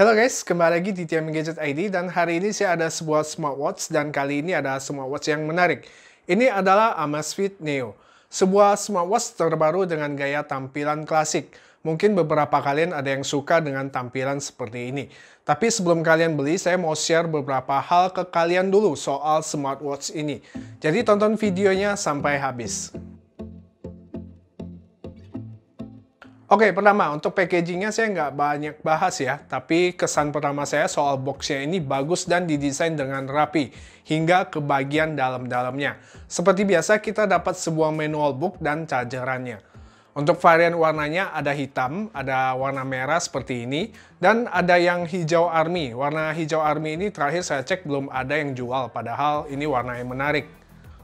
Halo guys, kembali lagi di TM Gadget ID dan hari ini saya ada sebuah smartwatch dan kali ini ada smartwatch yang menarik. Ini adalah Amazfit Neo, sebuah smartwatch terbaru dengan gaya tampilan klasik. Mungkin beberapa kalian ada yang suka dengan tampilan seperti ini. Tapi sebelum kalian beli, saya mau share beberapa hal ke kalian dulu soal smartwatch ini. Jadi tonton videonya sampai habis. Oke, pertama untuk packagingnya saya nggak banyak bahas ya, tapi kesan pertama saya soal boxnya ini bagus dan didesain dengan rapi, hingga ke bagian dalam-dalamnya. Seperti biasa kita dapat sebuah manual book dan chargerannya. Untuk varian warnanya ada hitam, ada warna merah seperti ini, dan ada yang hijau army. Warna hijau army ini terakhir saya cek belum ada yang jual, padahal ini warna yang menarik.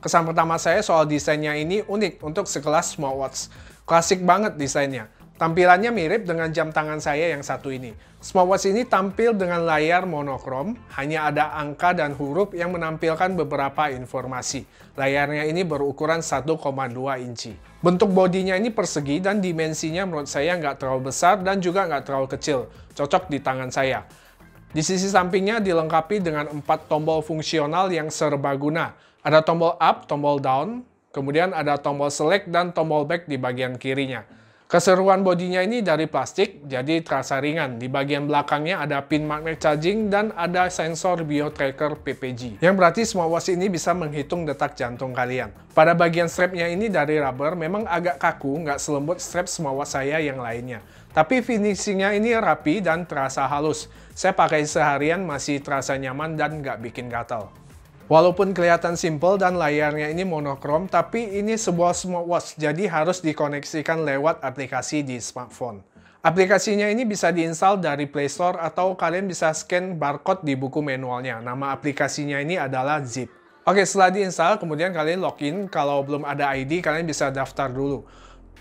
Kesan pertama saya soal desainnya ini unik untuk sekelas smartwatch. Klasik banget desainnya. Tampilannya mirip dengan jam tangan saya yang satu ini. Smartwatch ini tampil dengan layar monokrom, hanya ada angka dan huruf yang menampilkan beberapa informasi. Layarnya ini berukuran 1,2 inci. Bentuk bodinya ini persegi dan dimensinya menurut saya nggak terlalu besar dan juga nggak terlalu kecil. Cocok di tangan saya. Di sisi sampingnya dilengkapi dengan empat tombol fungsional yang serbaguna. Ada tombol up, tombol down, kemudian ada tombol select dan tombol back di bagian kirinya. Keseruan bodinya ini dari plastik, jadi terasa ringan. Di bagian belakangnya ada pin magnet charging dan ada sensor biotracker PPG. Yang berarti smartwatch ini bisa menghitung detak jantung kalian. Pada bagian strapnya ini dari rubber, memang agak kaku, nggak selembut strap smartwatch saya yang lainnya. Tapi finishingnya ini rapi dan terasa halus. Saya pakai seharian masih terasa nyaman dan nggak bikin gatal. Walaupun kelihatan simple dan layarnya ini monokrom, tapi ini sebuah smartwatch, jadi harus dikoneksikan lewat aplikasi di smartphone. Aplikasinya ini bisa diinstal dari Play Store atau kalian bisa scan barcode di buku manualnya. Nama aplikasinya ini adalah Zip. Oke, setelah diinstal, kemudian kalian login. Kalau belum ada ID, kalian bisa daftar dulu.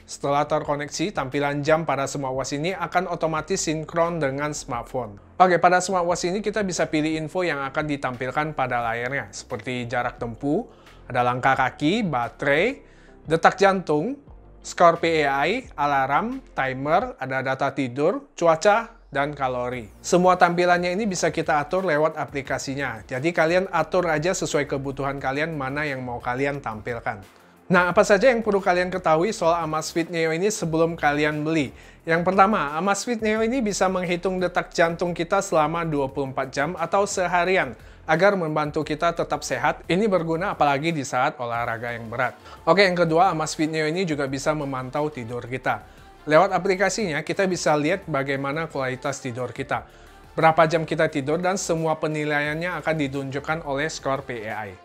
Setelah terkoneksi, tampilan jam pada smartwatch ini akan otomatis sinkron dengan smartphone. Oke, pada smartwatch ini kita bisa pilih info yang akan ditampilkan pada layarnya, seperti jarak tempuh, ada langkah kaki, baterai, detak jantung, skor PAI, alarm, timer, ada data tidur, cuaca, dan kalori. Semua tampilannya ini bisa kita atur lewat aplikasinya. Jadi kalian atur aja sesuai kebutuhan kalian mana yang mau kalian tampilkan. Nah, apa saja yang perlu kalian ketahui soal Amazfit Neo ini sebelum kalian beli? Yang pertama, Amazfit Neo ini bisa menghitung detak jantung kita selama 24 jam atau seharian agar membantu kita tetap sehat. Ini berguna apalagi di saat olahraga yang berat. Oke, yang kedua, Amazfit Neo ini juga bisa memantau tidur kita. Lewat aplikasinya, kita bisa lihat bagaimana kualitas tidur kita, berapa jam kita tidur, dan semua penilaiannya akan ditunjukkan oleh skor PAI.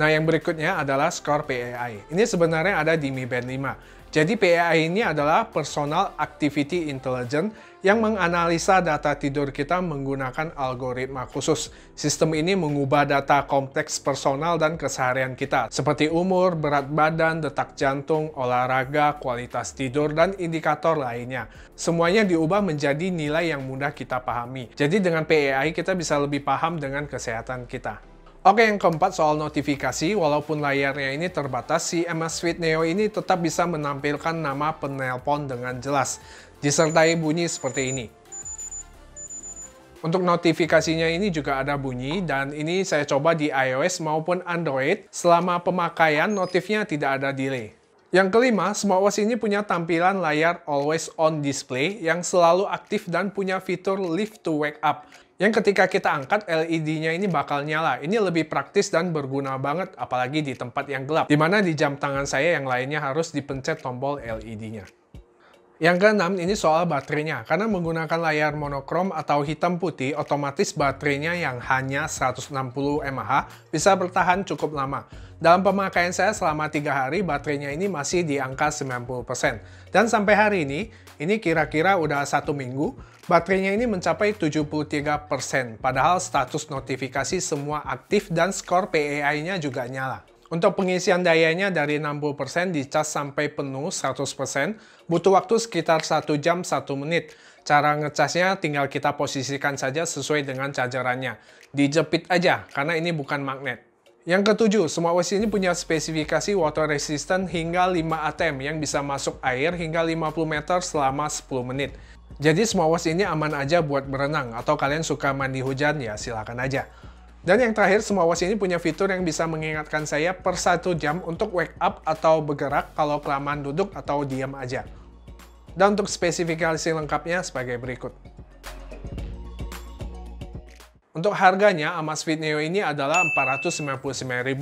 Nah, yang berikutnya adalah skor PAI. Ini sebenarnya ada di Mi Band 5. Jadi PAI ini adalah Personal Activity Intelligence yang menganalisa data tidur kita menggunakan algoritma khusus. Sistem ini mengubah data kompleks personal dan keseharian kita, seperti umur, berat badan, detak jantung, olahraga, kualitas tidur, dan indikator lainnya. Semuanya diubah menjadi nilai yang mudah kita pahami. Jadi dengan PAI kita bisa lebih paham dengan kesehatan kita. Oke, yang keempat soal notifikasi, walaupun layarnya ini terbatas, si MS Fit Neo ini tetap bisa menampilkan nama penelpon dengan jelas, disertai bunyi seperti ini. Untuk notifikasinya ini juga ada bunyi, dan ini saya coba di iOS maupun Android, selama pemakaian notifnya tidak ada delay. Yang kelima, smartwatch ini punya tampilan layar always on display yang selalu aktif dan punya fitur lift to wake up yang ketika kita angkat LED-nya ini bakal nyala. Ini lebih praktis dan berguna banget apalagi di tempat yang gelap. Dimana di jam tangan saya yang lainnya harus dipencet tombol LED-nya. Yang keenam ini soal baterainya. Karena menggunakan layar monokrom atau hitam putih, otomatis baterainya yang hanya 160 mAh bisa bertahan cukup lama. Dalam pemakaian saya selama 3 hari, baterainya ini masih di angka 90%. Dan sampai hari ini, ini kira-kira udah satu minggu, baterainya ini mencapai 73%, padahal status notifikasi semua aktif dan skor PAI-nya e juga nyala. Untuk pengisian dayanya dari 60% dicas sampai penuh 100%, butuh waktu sekitar 1 jam 1 menit. Cara ngecasnya tinggal kita posisikan saja sesuai dengan chargerannya. Dijepit aja, karena ini bukan magnet. Yang ketujuh, semua OC ini punya spesifikasi water resistant hingga 5 ATM yang bisa masuk air hingga 50 meter selama 10 menit. Jadi semua OC ini aman aja buat berenang atau kalian suka mandi hujan ya silakan aja. Dan yang terakhir, semua OC ini punya fitur yang bisa mengingatkan saya per satu jam untuk wake up atau bergerak kalau kelamaan duduk atau diam aja. Dan untuk spesifikasi lengkapnya sebagai berikut. Untuk harganya, Amazfit Neo ini adalah Rp499.000.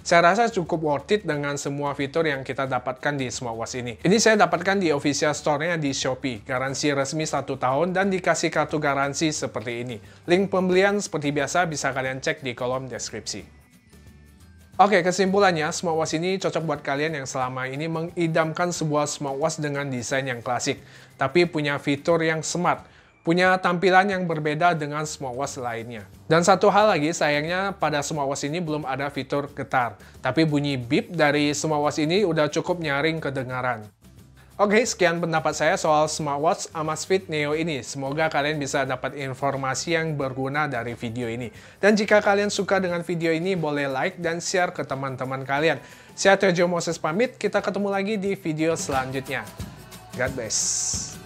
Saya rasa cukup worth it dengan semua fitur yang kita dapatkan di smartwatch ini. Ini saya dapatkan di official store-nya di Shopee, garansi resmi 1 tahun dan dikasih kartu garansi seperti ini. Link pembelian seperti biasa bisa kalian cek di kolom deskripsi. Oke, kesimpulannya, smartwatch ini cocok buat kalian yang selama ini mengidamkan sebuah smartwatch dengan desain yang klasik, tapi punya fitur yang smart punya tampilan yang berbeda dengan smartwatch lainnya. Dan satu hal lagi, sayangnya pada smartwatch ini belum ada fitur getar, tapi bunyi beep dari smartwatch ini udah cukup nyaring kedengaran. Oke, sekian pendapat saya soal smartwatch Amazfit Neo ini. Semoga kalian bisa dapat informasi yang berguna dari video ini. Dan jika kalian suka dengan video ini, boleh like dan share ke teman-teman kalian. Saya Tejo Moses pamit, kita ketemu lagi di video selanjutnya. God bless.